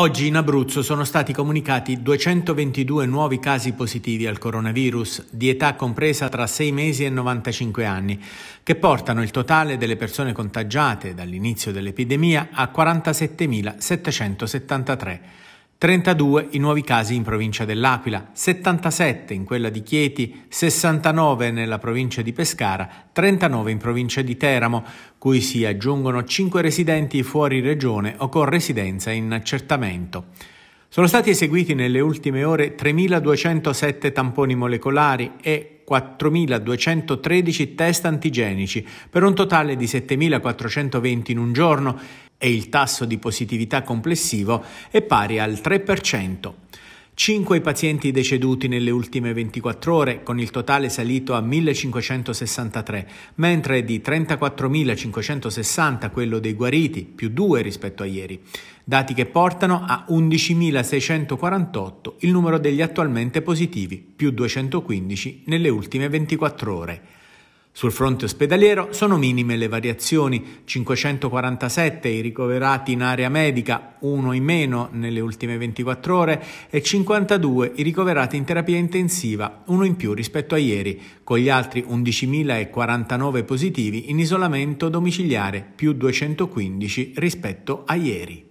Oggi in Abruzzo sono stati comunicati 222 nuovi casi positivi al coronavirus, di età compresa tra 6 mesi e 95 anni, che portano il totale delle persone contagiate dall'inizio dell'epidemia a 47.773. 32 i nuovi casi in provincia dell'Aquila, 77 in quella di Chieti, 69 nella provincia di Pescara, 39 in provincia di Teramo, cui si aggiungono 5 residenti fuori regione o con residenza in accertamento. Sono stati eseguiti nelle ultime ore 3.207 tamponi molecolari e 4.213 test antigenici, per un totale di 7.420 in un giorno e il tasso di positività complessivo è pari al 3%. 5 i pazienti deceduti nelle ultime 24 ore, con il totale salito a 1563, mentre di 34.560 quello dei guariti, più 2 rispetto a ieri, dati che portano a 11.648 il numero degli attualmente positivi, più 215 nelle ultime 24 ore. Sul fronte ospedaliero sono minime le variazioni, 547 i ricoverati in area medica, uno in meno nelle ultime 24 ore e 52 i ricoverati in terapia intensiva, uno in più rispetto a ieri, con gli altri 11.049 positivi in isolamento domiciliare, più 215 rispetto a ieri.